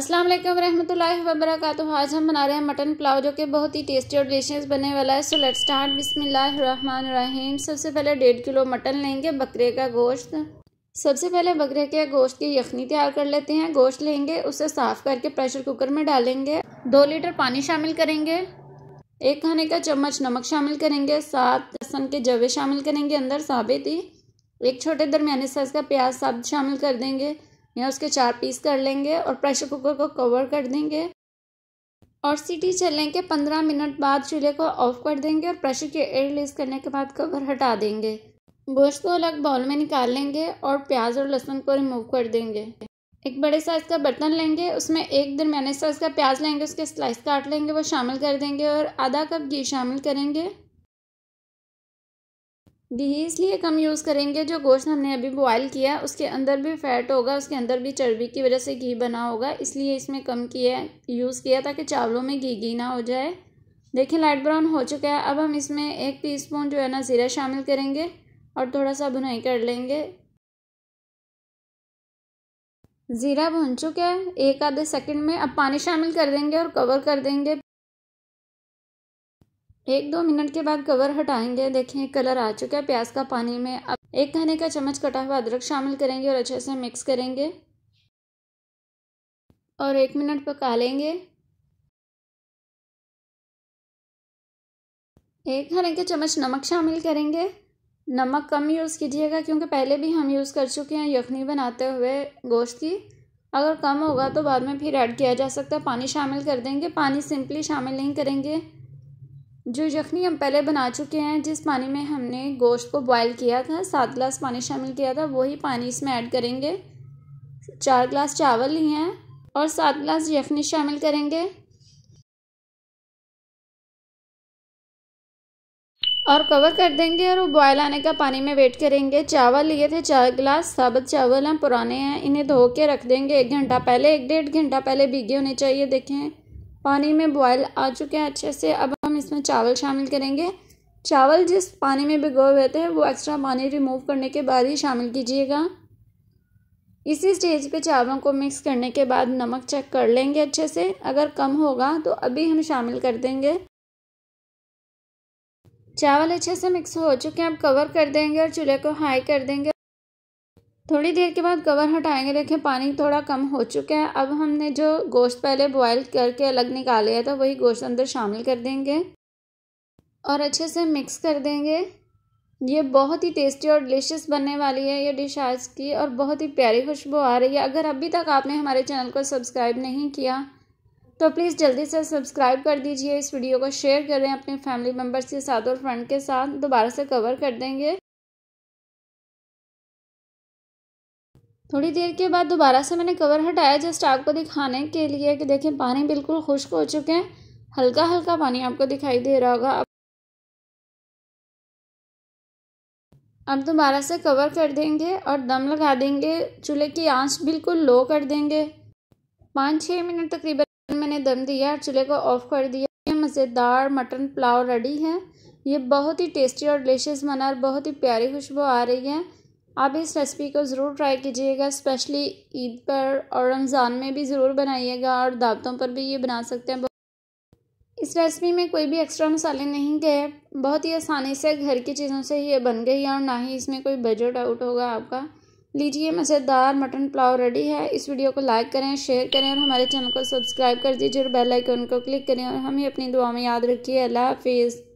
अस्सलाम वालेकुम रहमतुल्लाहि व बरकातुहू आज हम बना रहे हैं मटन पुलाव जो कि बहुत ही टेस्टी और डिलीशियस बनने वाला है सो लेट स्टार्ट बिस्मिल्लाहिर्रहमानिर्रहीम सबसे पहले डेढ़ किलो मटन लेंगे बकरे का गोश्त सबसे पहले बकरे के गोश्त की यखनी तैयार कर लेते हैं गोश्त लेंगे उसे साफ़ करके प्रेशर कुकर में डालेंगे दो लीटर पानी शामिल करेंगे एक खाने का चम्मच नमक शामिल करेंगे सात लहसन के जवे शामिल करेंगे अंदर साबित ही एक छोटे दरमियाने साइज़ का प्याज साबित शामिल कर देंगे या उसके चार पीस कर लेंगे और प्रेशर कुकर को कवर कर देंगे और सीटी चलने के पंद्रह मिनट बाद चूल्हे को ऑफ कर देंगे और प्रेशर की एयर रिलीज करने के बाद कवर हटा देंगे गोश्त को अलग बाउल में निकाल लेंगे और प्याज और लहसुन को रिमूव कर देंगे एक बड़े साइज़ का बर्तन लेंगे उसमें एक दरमियाने साइज़ का प्याज लेंगे उसके स्लाइस काट लेंगे वो शामिल कर देंगे और आधा कप घी शामिल करेंगे घी इसलिए कम यूज़ करेंगे जो गोश्त हमने अभी बॉयल किया उसके अंदर भी फ़ैट होगा उसके अंदर भी चर्बी की वजह से घी बना होगा इसलिए इसमें कम किया यूज़ किया ताकि चावलों में घी घी ना हो जाए देखिए लाइट ब्राउन हो चुका है अब हम इसमें एक स्पून जो है ना ज़ीरा शामिल करेंगे और थोड़ा सा भुनाई कर लेंगे ज़ीरा भुन चुका है एक आधे सेकंड में अब पानी शामिल कर देंगे और कवर कर देंगे एक दो मिनट के बाद कवर हटाएंगे देखें कलर आ चुका है प्याज का पानी में अब एक खाने का चम्मच कटा हुआ अदरक शामिल करेंगे और अच्छे से मिक्स करेंगे और एक मिनट पका लेंगे एक खाने के चम्मच नमक शामिल करेंगे नमक कम यूज़ कीजिएगा क्योंकि पहले भी हम यूज़ कर चुके हैं यखनी बनाते हुए गोश्त की अगर कम होगा तो बाद में फिर ऐड किया जा सकता है पानी शामिल कर देंगे पानी सिंपली शामिल नहीं करेंगे जो यखनी हम पहले बना चुके हैं जिस पानी में हमने गोश्त को बॉयल किया था सात ग्लास पानी शामिल किया था वही पानी इसमें ऐड करेंगे चार ग्लास चावल लिए हैं और सात ग्लास यखनी शामिल करेंगे और कवर कर देंगे और वो बॉयल आने का पानी में वेट करेंगे चावल लिए थे चार गिलास साबुत चावल हैं पुराने हैं इन्हें धो के रख देंगे एक घंटा पहले एक डेढ़ घंटा पहले भीगे होने चाहिए देखें पानी में बॉयल आ चुके हैं अच्छे से अब इसमें चावल शामिल करेंगे चावल जिस पानी में भिगोए हुए थे वो एक्स्ट्रा पानी रिमूव करने के बाद ही शामिल कीजिएगा इसी स्टेज पे चावलों को मिक्स करने के बाद नमक चेक कर लेंगे अच्छे से अगर कम होगा तो अभी हम शामिल कर देंगे चावल अच्छे से मिक्स हो चुके हैं अब कवर कर देंगे और चूल्हे को हाई कर देंगे थोड़ी देर के बाद कवर हटाएंगे देखें पानी थोड़ा कम हो चुका है अब हमने जो गोश्त पहले बॉयल करके अलग निकाले है तो वही गोश्त अंदर शामिल कर देंगे और अच्छे से मिक्स कर देंगे ये बहुत ही टेस्टी और डिलीशियस बनने वाली है ये डिश आज की और बहुत ही प्यारी खुशबू आ रही है अगर अभी तक आपने हमारे चैनल को सब्सक्राइब नहीं किया तो प्लीज़ जल्दी से सब्सक्राइब कर दीजिए इस वीडियो को शेयर करें अपने फैमिली मेम्बर्स के साथ और फ्रेंड के साथ दोबारा से कवर कर देंगे थोड़ी देर के बाद दोबारा से मैंने कवर हटाया जस्ट आपको दिखाने के लिए कि देखें पानी बिल्कुल खुश्क हो चुके हैं हल्का हल्का पानी आपको दिखाई दे रहा होगा अब दोबारा से कवर कर देंगे और दम लगा देंगे चूल्हे की आंच बिल्कुल लो कर देंगे पाँच छः मिनट तकरीबन मैंने दम दिया और चूल्हे को ऑफ़ कर दिया ये मज़ेदार मटन पुलाव रेडी है ये बहुत ही टेस्टी और डिलीशियस बना और बहुत ही प्यारी खुशबू आ रही है आप इस रेसिपी को ज़रूर ट्राई कीजिएगा स्पेशली ईद पर और रमज़ान में भी ज़रूर बनाइएगा और दावतों पर भी ये बना सकते हैं इस रेसिपी में कोई भी एक्स्ट्रा मसाले नहीं गए बहुत ही आसानी से घर की चीज़ों से ये बन गई और ना ही इसमें कोई बजट आउट होगा आपका लीजिए मज़ेदार मटन पुलाव रेडी है इस वीडियो को लाइक करें शेयर करें और हमारे चैनल को सब्सक्राइब कर दीजिए और बेल आइकन को क्लिक करें और हमें अपनी दुआ में याद रखिए अल्लाह हाफिज़